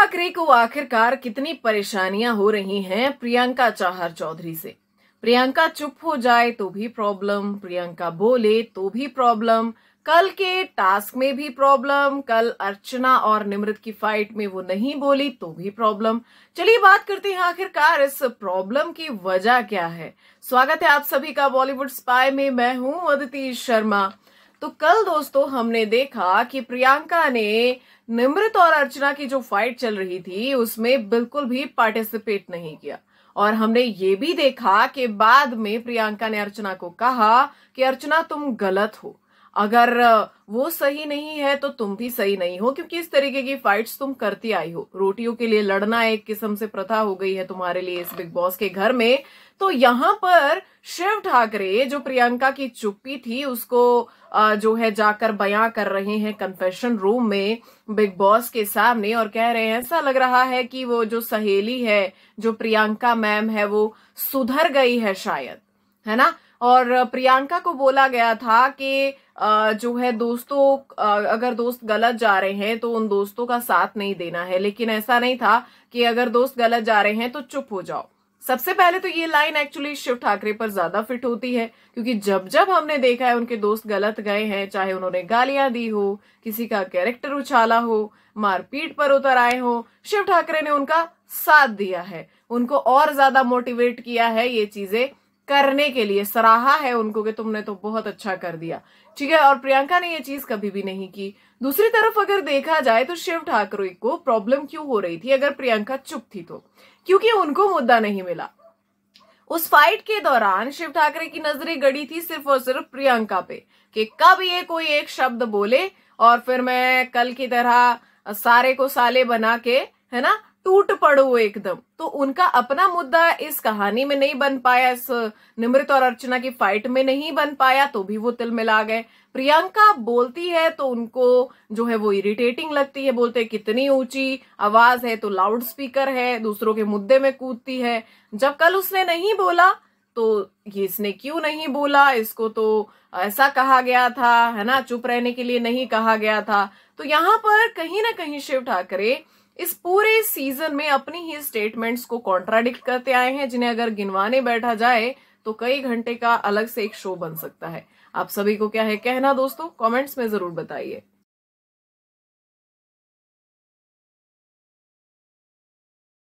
ठाकरे को आखिरकार कितनी परेशानियां हो रही हैं प्रियंका चाहर चौधरी से प्रियंका चुप हो जाए तो भी प्रॉब्लम प्रियंका बोले तो भी प्रॉब्लम कल के टास्क में भी प्रॉब्लम कल अर्चना और निमृत की फाइट में वो नहीं बोली तो भी प्रॉब्लम चलिए बात करते हैं आखिरकार इस प्रॉब्लम की वजह क्या है स्वागत है आप सभी का बॉलीवुड स्पाई में मैं हूं अदिति शर्मा तो कल दोस्तों हमने देखा कि प्रियंका ने निमृत और अर्चना की जो फाइट चल रही थी उसमें बिल्कुल भी पार्टिसिपेट नहीं किया और हमने ये भी देखा कि बाद में प्रियंका ने अर्चना को कहा कि अर्चना तुम गलत हो अगर वो सही नहीं है तो तुम भी सही नहीं हो क्योंकि इस तरीके की फाइट्स तुम करती आई हो रोटियों के लिए लड़ना एक किस्म से प्रथा हो गई है तुम्हारे लिए इस बिग बॉस के घर में तो यहां पर शिव ठाकरे जो प्रियंका की चुप्पी थी उसको जो है जाकर बयां कर रहे हैं कन्फेशन रूम में बिग बॉस के सामने और कह रहे हैं ऐसा लग रहा है कि वो जो सहेली है जो प्रियंका मैम है वो सुधर गई है शायद है ना और प्रियंका को बोला गया था कि जो है दोस्तों अगर दोस्त गलत जा रहे हैं तो उन दोस्तों का साथ नहीं देना है लेकिन ऐसा नहीं था कि अगर दोस्त गलत जा रहे हैं तो चुप हो जाओ सबसे पहले तो ये लाइन एक्चुअली शिव ठाकरे पर ज्यादा फिट होती है क्योंकि जब जब हमने देखा है उनके दोस्त गलत गए हैं चाहे उन्होंने गालियां दी हो किसी का कैरेक्टर उछाला हो मारपीट पर उतर आए हो शिव ठाकरे ने उनका साथ दिया है उनको और ज्यादा मोटिवेट किया है ये चीजें करने के लिए सराहा है उनको कि तुमने तो बहुत अच्छा कर दिया ठीक है और प्रियंका ने ये चीज कभी भी नहीं की दूसरी तरफ अगर देखा जाए तो शिव ठाकरे को प्रॉब्लम क्यों हो रही थी अगर प्रियंका चुप थी तो क्योंकि उनको मुद्दा नहीं मिला उस फाइट के दौरान शिव ठाकरे की नजरें गड़ी थी सिर्फ और सिर्फ प्रियंका पे कि कब ये कोई एक शब्द बोले और फिर मैं कल की तरह सारे को साले बना के है ना टूट पड़ो एकदम तो उनका अपना मुद्दा इस कहानी में नहीं बन पाया इस निमृत और अर्चना की फाइट में नहीं बन पाया तो भी वो तिल मिला गए प्रियंका बोलती है तो उनको जो है वो इरिटेटिंग लगती है बोलते कितनी ऊंची आवाज है तो लाउड स्पीकर है दूसरों के मुद्दे में कूदती है जब कल उसने नहीं बोला तो ये इसने क्यों नहीं बोला इसको तो ऐसा कहा गया था है ना चुप रहने के लिए नहीं कहा गया था तो यहां पर कहीं ना कहीं शिव ठाकरे इस पूरे सीजन में अपनी ही स्टेटमेंट्स को कॉन्ट्राडिक्ट करते आए हैं जिन्हें अगर गिनवाने बैठा जाए तो कई घंटे का अलग से एक शो बन सकता है आप सभी को क्या है कहना दोस्तों कमेंट्स में जरूर बताइए